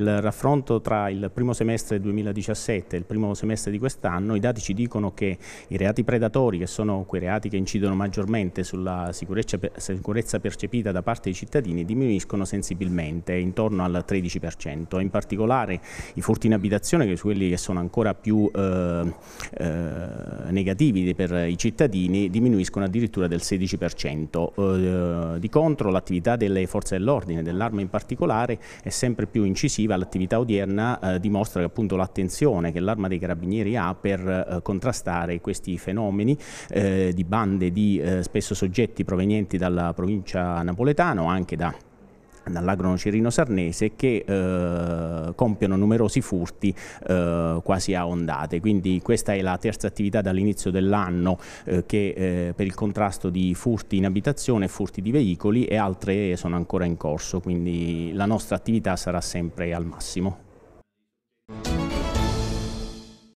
il raffronto tra il primo semestre 2017 e il primo semestre di quest'anno, i dati ci dicono che i reati predatori, che sono quei reati che incidono maggiormente sulla sicurezza, sicurezza percepita da parte dei cittadini, diminuiscono sensibilmente, intorno al 13%. In particolare i furti in abitazione, che sono quelli che sono ancora più eh, eh, negativi per i cittadini diminuiscono addirittura del 16%. Eh, di contro l'attività delle forze dell'ordine, dell'arma in particolare, è sempre più incisiva. L'attività odierna eh, dimostra appunto l'attenzione che l'arma dei carabinieri ha per eh, contrastare questi fenomeni di bande di spesso soggetti provenienti dalla provincia napoletana o anche da dall'agrono cirino sarnese che eh, compiono numerosi furti eh, quasi a ondate. Quindi questa è la terza attività dall'inizio dell'anno eh, che eh, per il contrasto di furti in abitazione, e furti di veicoli e altre sono ancora in corso, quindi la nostra attività sarà sempre al massimo.